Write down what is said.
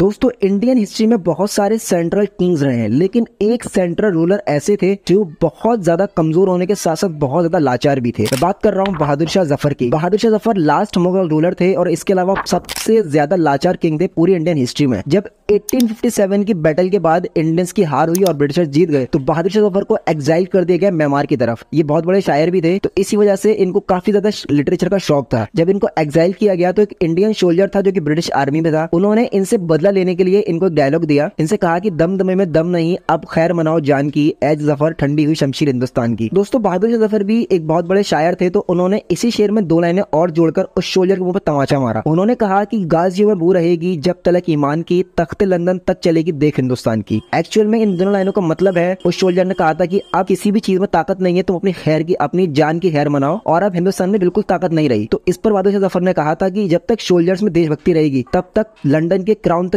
दोस्तों Indian history में बहुत सारे सेंट्रल किंग्स रहे हैं लेकिन एक सेंट्रल रूलर ऐसे थे जो बहुत ज्यादा कमजोर होने के साथ साथ बहुत ज्यादा लाचार भी थे मैं बात कर रहा हूँ बहादुर शाह जफर की बहादुर शाह जफर लास्ट मुगल रूलर थे और इसके अलावा सबसे ज्यादा लाचार किंग थे पूरी इंडियन हिस्ट्री में जब 1857 की बैटल के बाद इंडियंस की हार हुई और ब्रिटिशर्स जीत गए तो बहादुर शाह जफर को एग्जाइल कर दिया गया म्यांमार की तरफ ये बहुत बड़े शायर भी थे तो इसी वजह से इनको काफी ज्यादा लिटरेचर का शौक था जब इनको एक्साइल किया गया तो एक इंडियन सोल्जर था जो की ब्रिटिश आर्मी में था उन्होंने इनसे बदला बदला लेने के लिए इनको एक डायलॉग दिया इनसे कहा कि दम दमे में दम नहीं अब खैर मनाओ जान की एज जफर ठंडी हुई शमशीर हिंदुस्तान की दोस्तों बहादुर शाह जफर भी एक बहुत बड़े शायर थे तो उन्होंने इसी शेर में दो लाइनें और जोड़कर उस शोल्जर के मुंह पर तमाचा मारा उन्होंने कहा की गाजी में बू रहेगी जब तलक ईमान की तख्त लंदन तक चलेगी देख हिंदुस्तान की एक्चुअल में इन दोनों लाइनों का मतलब है उस शोल्जर ने कहा था की अब किसी भी चीज में ताकत नहीं है तुम अपनी खैर की अपनी जान की खैर मनाओ और अब हिंदुस्तान में बिल्कुल ताकत नहीं रही तो इस पर बहादुर शाह जफर ने कहा था कि जब तक शोल्जर्स में देशभक्ति रहेगी तब तक लंदन के क्राउन तक